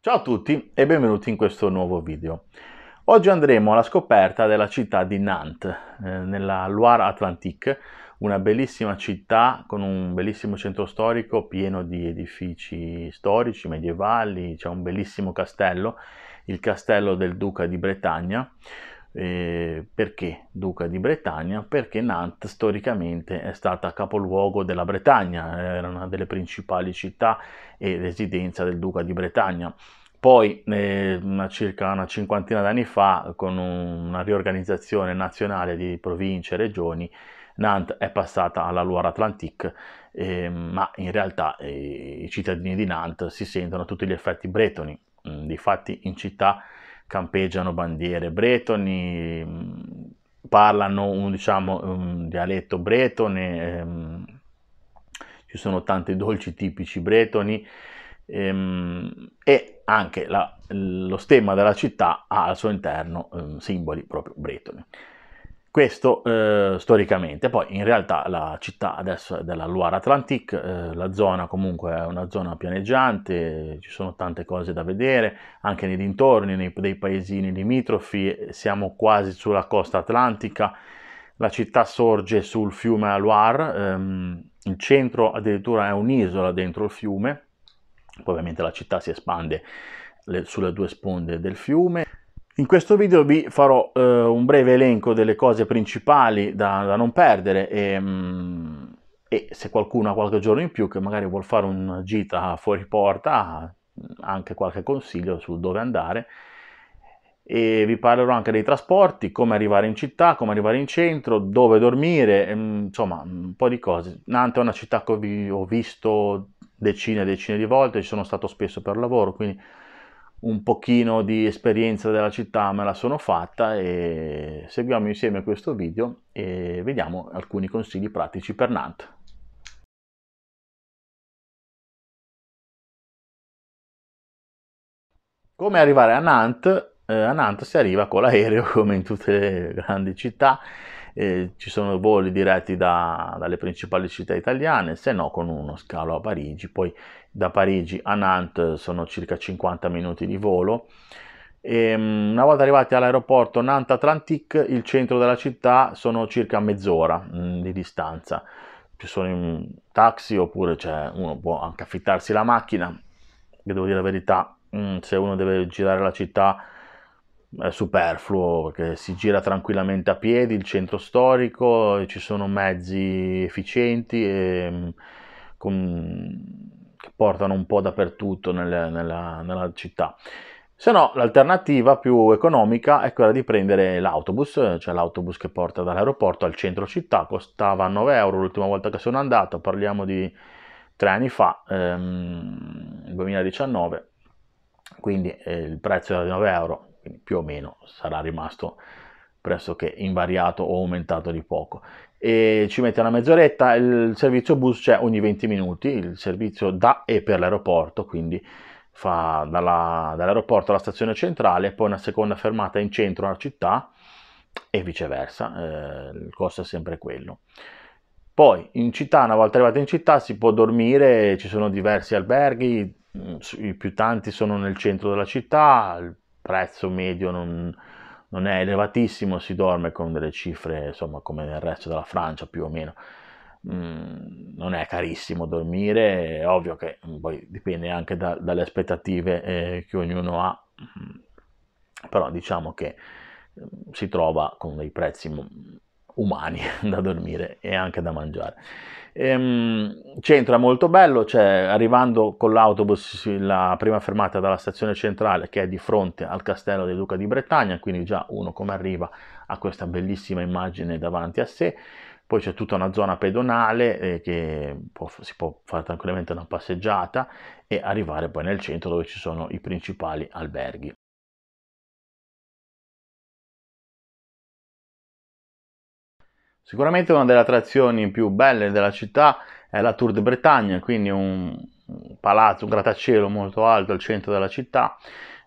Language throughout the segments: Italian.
Ciao a tutti e benvenuti in questo nuovo video. Oggi andremo alla scoperta della città di Nantes, eh, nella Loire Atlantique, una bellissima città con un bellissimo centro storico pieno di edifici storici, medievali, c'è un bellissimo castello, il castello del duca di Bretagna, eh, perché duca di Bretagna? Perché Nantes storicamente è stata capoluogo della Bretagna, era una delle principali città e residenza del duca di Bretagna. Poi, eh, circa una cinquantina d'anni fa, con una riorganizzazione nazionale di province e regioni, Nantes è passata alla Loire Atlantique, eh, ma in realtà eh, i cittadini di Nantes si sentono a tutti gli effetti bretoni. Mm, difatti in città campeggiano bandiere bretoni, mm, parlano un, diciamo, un dialetto bretone, ehm, ci sono tanti dolci tipici bretoni ehm, e anche la, lo stemma della città ha al suo interno ehm, simboli proprio bretoni. Questo eh, storicamente, poi in realtà la città adesso è della Loire Atlantique, eh, la zona comunque è una zona pianeggiante, ci sono tante cose da vedere, anche nei dintorni, nei, dei paesini limitrofi, eh, siamo quasi sulla costa atlantica, la città sorge sul fiume Loire, ehm, il centro addirittura è un'isola dentro il fiume, poi ovviamente la città si espande le, sulle due sponde del fiume, in questo video vi farò eh, un breve elenco delle cose principali da, da non perdere e, mh, mm, e, se qualcuno ha qualche giorno in più che magari vuol fare una gita fuori porta, anche qualche consiglio su dove andare. E vi parlerò anche dei trasporti, come arrivare in città, come arrivare in centro, dove dormire, mm, insomma un po' di cose. Nantes è una città che ho visto decine e decine di volte, ci sono stato spesso per lavoro, quindi un pochino di esperienza della città me la sono fatta e seguiamo insieme questo video e vediamo alcuni consigli pratici per Nantes. Come arrivare a Nantes? Eh, a Nantes si arriva con l'aereo come in tutte le grandi città, eh, ci sono voli diretti da, dalle principali città italiane, se no con uno scalo a Parigi, poi da Parigi a Nantes sono circa 50 minuti di volo. E ehm, una volta arrivati all'aeroporto Nantes Atlantique, il centro della città sono circa mezz'ora mm, di distanza. Ci sono in taxi oppure cioè, uno può anche affittarsi la macchina, che devo dire la verità, mm, se uno deve girare la città è superfluo perché si gira tranquillamente a piedi il centro storico, ci sono mezzi efficienti e ehm, con portano un po' dappertutto nelle, nella, nella città. Se no, l'alternativa più economica è quella di prendere l'autobus, cioè l'autobus che porta dall'aeroporto al centro città, costava 9 euro l'ultima volta che sono andato, parliamo di tre anni fa, ehm, 2019, quindi eh, il prezzo era di 9 euro, quindi più o meno sarà rimasto pressoché invariato o aumentato di poco e ci mette una mezz'oretta, il servizio bus c'è ogni 20 minuti, il servizio da e per l'aeroporto, quindi fa dalla, dall'aeroporto alla stazione centrale, poi una seconda fermata in centro alla città e viceversa, eh, il costo è sempre quello. Poi in città, una volta arrivati in città, si può dormire, ci sono diversi alberghi, mm, i più tanti sono nel centro della città, il prezzo medio non, non è elevatissimo, si dorme con delle cifre, insomma, come nel resto della Francia più o meno. Mm, non è carissimo dormire, è ovvio che mm, poi dipende anche da, dalle aspettative eh, che ognuno ha, mm, però diciamo che mm, si trova con dei prezzi umani da dormire e anche da mangiare. Ehm, centro è molto bello, cioè, arrivando con l'autobus la prima fermata dalla stazione centrale che è di fronte al castello dei Duca di Bretagna, quindi già uno come arriva ha questa bellissima immagine davanti a sé. Poi c'è tutta una zona pedonale eh, che può, si può fare tranquillamente una passeggiata e arrivare poi nel centro dove ci sono i principali alberghi. Sicuramente una delle attrazioni più belle della città è la Tour de Bretagne, quindi un palazzo, un grattacielo molto alto al centro della città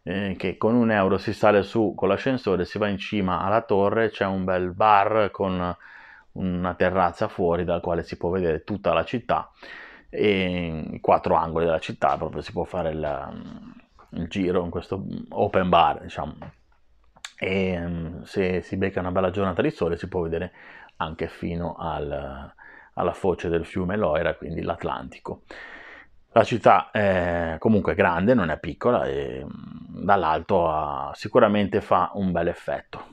eh, che con un euro si sale su con l'ascensore, si va in cima alla torre, c'è un bel bar con una terrazza fuori dal quale si può vedere tutta la città e i quattro angoli della città, proprio si può fare il, il giro in questo open bar, diciamo. E mm, se si becca una bella giornata di sole si può vedere anche fino al, alla foce del fiume Loira, quindi l'Atlantico. La città è comunque grande, non è piccola e mm, dall'alto ha, sicuramente fa un bel effetto.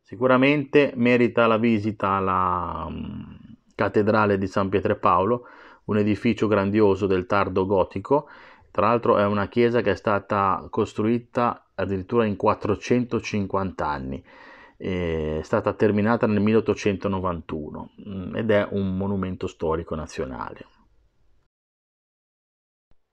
Sicuramente merita la visita la mm, cattedrale di San Pietro e Paolo, un edificio grandioso del tardo gotico. Tra l'altro è una chiesa che è stata costruita addirittura in 450 anni eh, è stata terminata nel 1891 mm, ed è un monumento storico nazionale.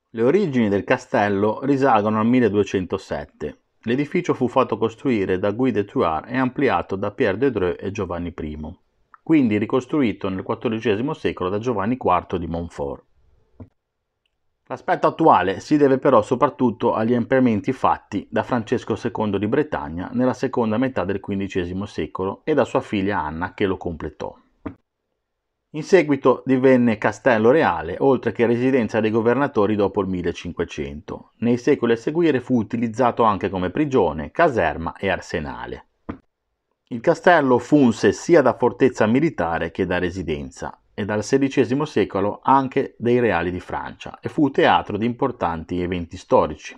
Le origini del castello risalgono al 1207. L'edificio fu fatto costruire da Guy de Thouars e ampliato da Pierre de Dreux e Giovanni I, quindi ricostruito nel XIV secolo da Giovanni IV di Montfort. L'aspetto attuale si deve però soprattutto agli ampliamenti fatti da Francesco II di Bretagna nella seconda metà del XV secolo e da sua figlia Anna che lo completò. In seguito divenne castello reale, oltre che residenza dei governatori dopo il 1500. Nei secoli a seguire fu utilizzato anche come prigione, caserma e arsenale. Il castello funse sia da fortezza militare che da residenza e dal XVI secolo anche dei reali di Francia e fu teatro di importanti eventi storici,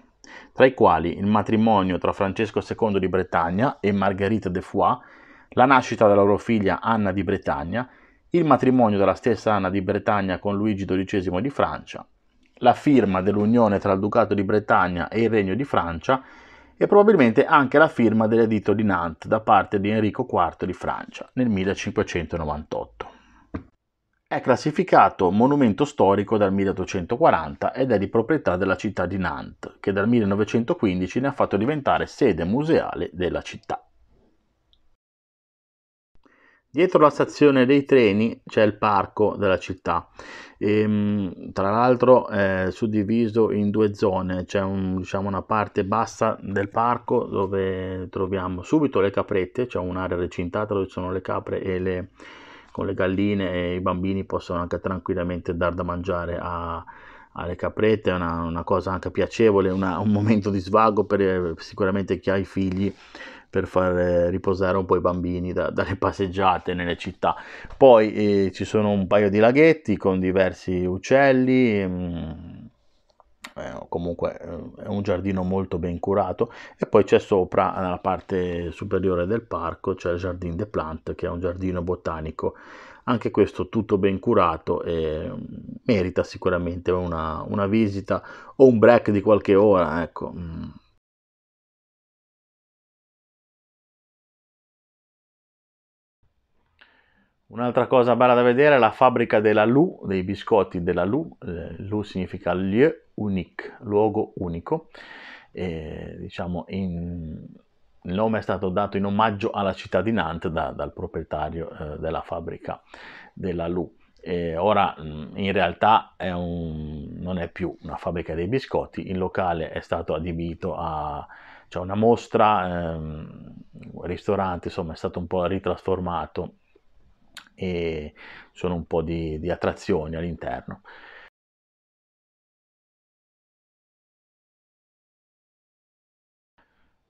tra i quali il matrimonio tra Francesco II di Bretagna e Margherita de Foix, la nascita della loro figlia Anna di Bretagna, il matrimonio della stessa Anna di Bretagna con Luigi XII di Francia, la firma dell'unione tra il Ducato di Bretagna e il Regno di Francia e probabilmente anche la firma dell'editto di Nantes da parte di Enrico IV di Francia nel 1598. È classificato monumento storico dal 1840 ed è di proprietà della città di Nantes, che dal 1915 ne ha fatto diventare sede museale della città. Dietro la stazione dei treni c'è il parco della città, e, ehm, tra l'altro è suddiviso in due zone, c'è un, diciamo, una parte bassa del parco dove troviamo subito le caprette, c'è un'area recintata dove ci sono le capre e le, con le galline e i bambini possono anche tranquillamente dar da mangiare a, alle caprette, è una, una, cosa anche piacevole, una, un momento di svago per eh, sicuramente chi ha i figli per far eh, riposare un po' i bambini da, dalle passeggiate nelle città. Poi eh, ci sono un paio di laghetti con diversi uccelli. Mh, mm, eh, comunque eh, è un giardino molto ben curato e poi c'è sopra nella parte superiore del parco c'è il Jardin des Plantes che è un giardino botanico anche questo tutto ben curato e mm, merita sicuramente una, una visita o un break di qualche ora ecco mm. Un'altra cosa bella da vedere è la fabbrica della Lou, dei biscotti della Lou, eh, Lou significa lieu, unique, luogo unico. E, diciamo, in, il nome è stato dato in omaggio alla città di Nantes da, dal proprietario eh, della fabbrica della Lu. E ora mm, in realtà è un, non è più una fabbrica dei biscotti, il locale è stato adibito a cioè una mostra, ehm, un ristorante, insomma è stato un po' ritrasformato e sono un po' di, di attrazioni all'interno.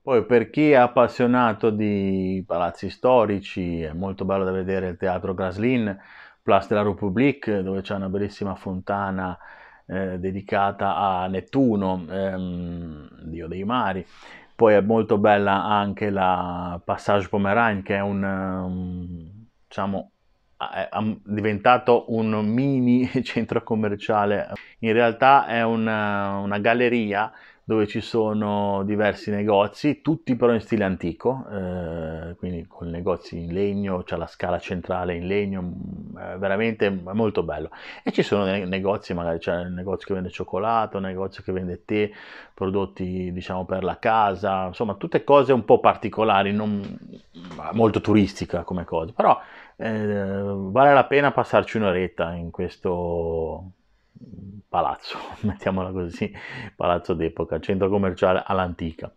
Poi per chi è appassionato di palazzi storici è molto bello da vedere il teatro Graslin, Place de la République, dove c'è una bellissima fontana eh, dedicata a Nettuno, ehm, dio dei mari. Poi è molto bella anche la Passage Pomeragne, che è un, um, diciamo, è diventato un mini centro commerciale. In realtà è una, una galleria dove ci sono diversi negozi, tutti però in stile antico, eh, quindi con negozi in legno, c'è la scala centrale in legno, eh, veramente molto bello. E ci sono negozi, magari c'è un negozio che vende cioccolato, un negozio che vende tè, prodotti diciamo per la casa, insomma tutte cose un po' particolari, non, molto turistica come cosa, però eh, vale la pena passarci un'oretta in questo palazzo, mettiamola così, palazzo d'epoca, centro commerciale all'antica.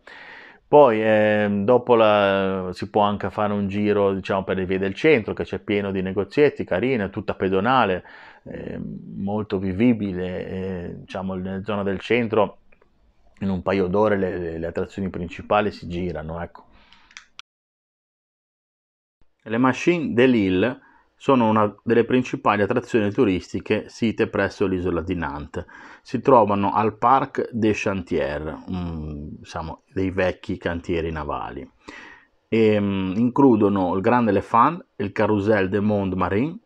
Poi eh, dopo la, si può anche fare un giro diciamo, per le vie del centro che c'è pieno di negozietti, carina, tutta pedonale, eh, molto vivibile, eh, diciamo nella zona del centro in un paio d'ore le, le attrazioni principali si girano. Ecco. Le machine de Lille sono una delle principali attrazioni turistiche site presso l'isola di Nantes. Si trovano al Parc des Chantiers, um, diciamo, dei vecchi cantieri navali. E, um, includono il Grand Elephant, il Carousel des Mondes Marins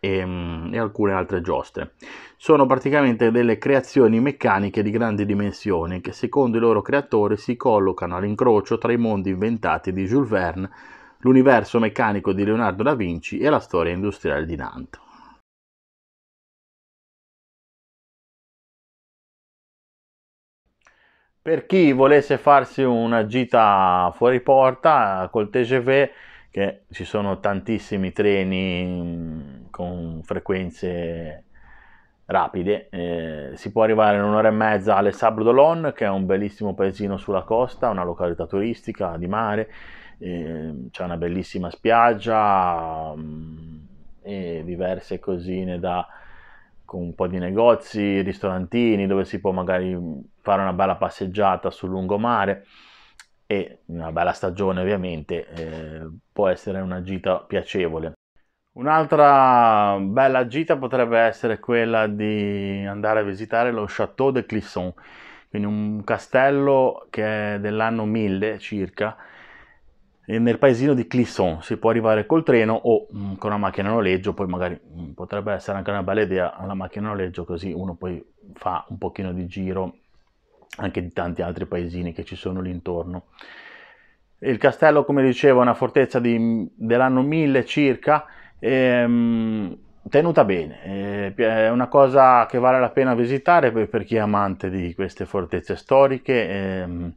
e, um, e alcune altre giostre. Sono praticamente delle creazioni meccaniche di grandi dimensioni che secondo i loro creatori si collocano all'incrocio tra i mondi inventati di Jules Verne l'universo meccanico di Leonardo da Vinci e la storia industriale di Nantes. Per chi volesse farsi una gita fuori porta col TGV, che ci sono tantissimi treni mm, con frequenze rapide, eh, si può arrivare in un'ora e mezza alle Sabre d'Olonne, che è un bellissimo paesino sulla costa, una località turistica di mare, Ehm, c'è una bellissima spiaggia mh, mm, e diverse cosine da con un po' di negozi, ristorantini dove si può magari mm, fare una bella passeggiata sul lungomare e una bella stagione ovviamente eh, può essere una gita piacevole. Un'altra bella gita potrebbe essere quella di andare a visitare lo Château de Clisson, quindi un castello che è dell'anno 1000 circa, nel paesino di Clisson, si può arrivare col treno o mh, mm, con una macchina a noleggio, poi magari mh, mm, potrebbe essere anche una bella idea la macchina a noleggio così uno poi fa un pochino di giro anche di tanti altri paesini che ci sono lì intorno. Il castello, come dicevo, è una fortezza di, mm, dell'anno 1000 circa, ehm, tenuta bene, eh, è una cosa che vale la pena visitare per, per chi è amante di queste fortezze storiche. Ehm,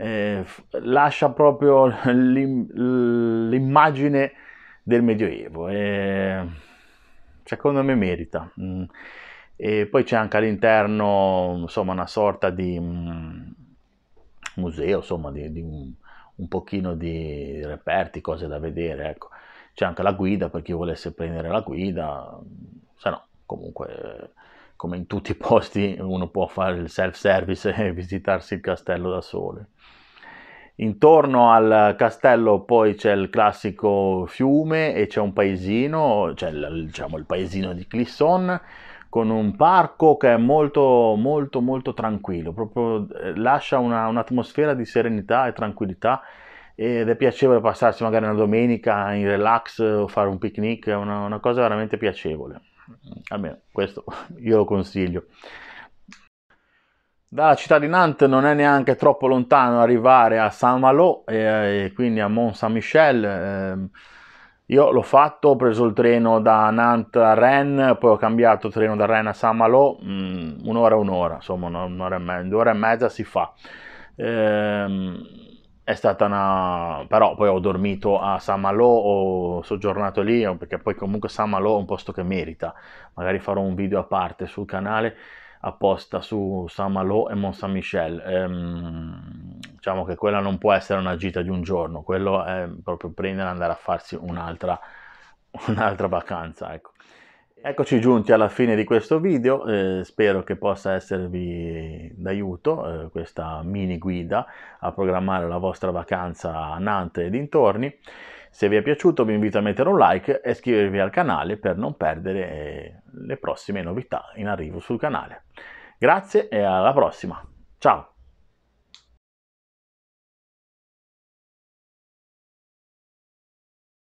eh, lascia proprio l'immagine del Medioevo e secondo me merita. Mm. E poi c'è anche all'interno insomma, una sorta di mm, museo, insomma, di, di un, un, pochino di reperti, cose da vedere. Ecco. C'è anche la guida per chi volesse prendere la guida, se no comunque come in tutti i posti uno può fare il self-service e visitarsi il castello da sole. Intorno al castello poi c'è il classico fiume e c'è un paesino, c'è il, diciamo, il paesino di Clisson, con un parco che è molto molto molto tranquillo, proprio eh, lascia una, un'atmosfera di serenità e tranquillità ed è piacevole passarsi magari una domenica in relax o fare un picnic, è una, una cosa veramente piacevole almeno questo io lo consiglio. Dalla città di Nantes non è neanche troppo lontano arrivare a Saint-Malo e, e quindi a Mont-Saint-Michel. Eh, io l'ho fatto, ho preso il treno da Nantes a Rennes, poi ho cambiato il treno da Rennes a Saint-Malo, mm, un'ora, un'ora, insomma un'ora e mezza, due ore e mezza si fa. Ehm è stata una... però poi ho dormito a saint Malo, ho soggiornato lì, eh, perché poi comunque saint Malo è un posto che merita, magari farò un video a parte sul canale apposta su saint Malo e Mont Saint Michel, ehm, diciamo che quella non può essere una gita di un giorno, quello è proprio prendere e andare a farsi un'altra, un'altra vacanza, ecco. Eccoci giunti alla fine di questo video, eh, spero che possa esservi d'aiuto eh, questa mini guida a programmare la vostra vacanza a Nantes e dintorni. Se vi è piaciuto vi invito a mettere un like e iscrivervi al canale per non perdere eh, le prossime novità in arrivo sul canale. Grazie e alla prossima, ciao!